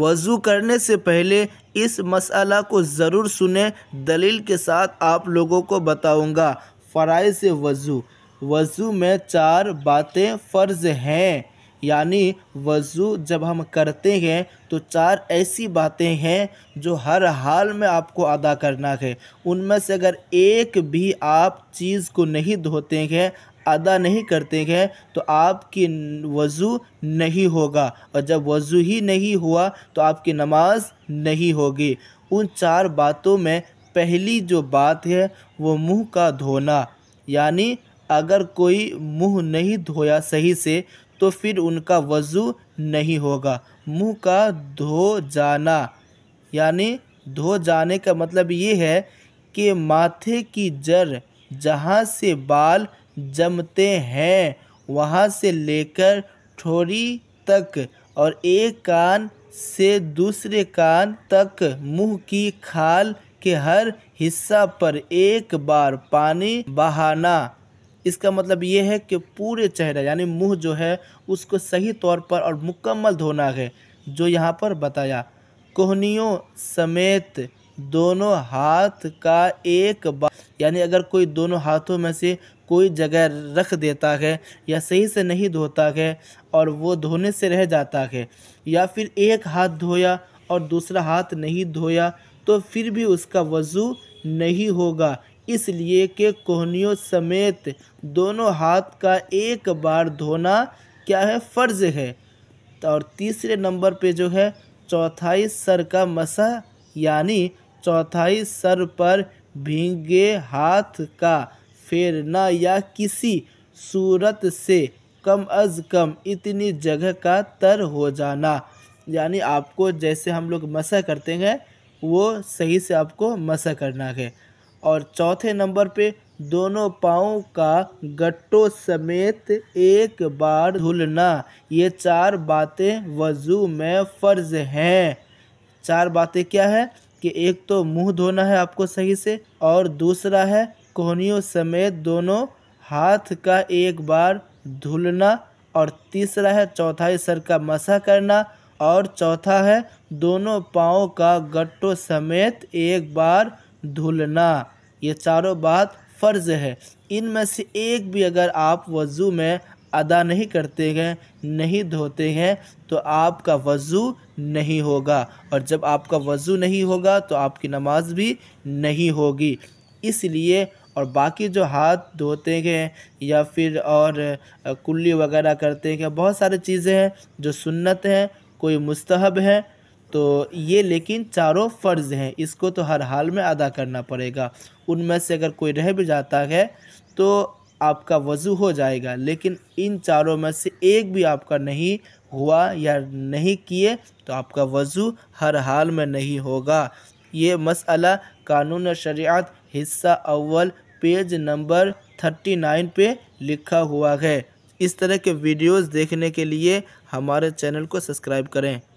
वज़ू करने से पहले इस मसला को ज़रूर सुने दलील के साथ आप लोगों को बताऊंगा फ़राइज़ वज़ू वज़ू में चार बातें फ़र्ज़ हैं यानी वज़ू जब हम करते हैं तो चार ऐसी बातें हैं जो हर हाल में आपको अदा करना है उनमें से अगर एक भी आप चीज़ को नहीं धोते हैं अदा नहीं करते हैं तो आपकी वज़ू नहीं होगा और जब वज़ू ही नहीं हुआ तो आपकी नमाज नहीं होगी उन चार बातों में पहली जो बात है वो मुंह का धोना यानी अगर कोई मुंह नहीं धोया सही से तो फिर उनका वज़ू नहीं होगा मुंह का धो जाना यानी धो जाने का मतलब ये है कि माथे की जड़ जहाँ से बाल जमते हैं वहाँ से लेकर ठोड़ी तक और एक कान से दूसरे कान तक मुंह की खाल के हर हिस्सा पर एक बार पानी बहाना इसका मतलब ये है कि पूरे चेहरा यानी मुंह जो है उसको सही तौर पर और मुकम्मल धोना है जो यहाँ पर बताया कोहनियों समेत दोनों हाथ का एक बार यानी अगर कोई दोनों हाथों में से कोई जगह रख देता है या सही से नहीं धोता है और वो धोने से रह जाता है या फिर एक हाथ धोया और दूसरा हाथ नहीं धोया तो फिर भी उसका वज़ू नहीं होगा इसलिए कि कोहनियों समेत दोनों हाथ का एक बार धोना क्या है फ़र्ज़ है और तीसरे नंबर पे जो है चौथाई सर का मसा यानी चौथाई सर पर भींगे हाथ का फेरना या किसी सूरत से कम अज़ कम इतनी जगह का तर हो जाना यानी आपको जैसे हम लोग मसा करते हैं वो सही से आपको मसा करना है और चौथे नंबर पे दोनों पाँव का गट्टों समेत एक बार धुलना ये चार बातें वज़ू में फ़र्ज़ हैं चार बातें क्या है कि एक तो मुंह धोना है आपको सही से और दूसरा है कोहनियों समेत दोनों हाथ का एक बार धुलना और तीसरा है चौथाई सर का मसा करना और चौथा है दोनों पाँव का गट्टों समेत एक बार धुलना ये चारों बात फ़र्ज है इनमें से एक भी अगर आप वज़ू में अदा नहीं करते हैं नहीं धोते हैं तो आपका वज़ू नहीं होगा और जब आपका वज़ू नहीं होगा तो आपकी नमाज भी नहीं होगी इसलिए और बाकी जो हाथ धोते हैं या फिर और कुल्ली वगैरह करते हैं बहुत सारे चीज़ें हैं जो सुन्नत हैं कोई मुस्तहब है तो ये लेकिन चारों फ़र्ज़ हैं इसको तो हर हाल में अदा करना पड़ेगा उनमें से अगर कोई रह भी जाता है तो आपका वज़ू हो जाएगा लेकिन इन चारों में से एक भी आपका नहीं हुआ या नहीं किए तो आपका वज़ू हर हाल में नहीं होगा ये मसला कानून शरियात हिस्सा अव्वल पेज नंबर थर्टी नाइन पे लिखा हुआ है इस तरह के वीडियोस देखने के लिए हमारे चैनल को सब्सक्राइब करें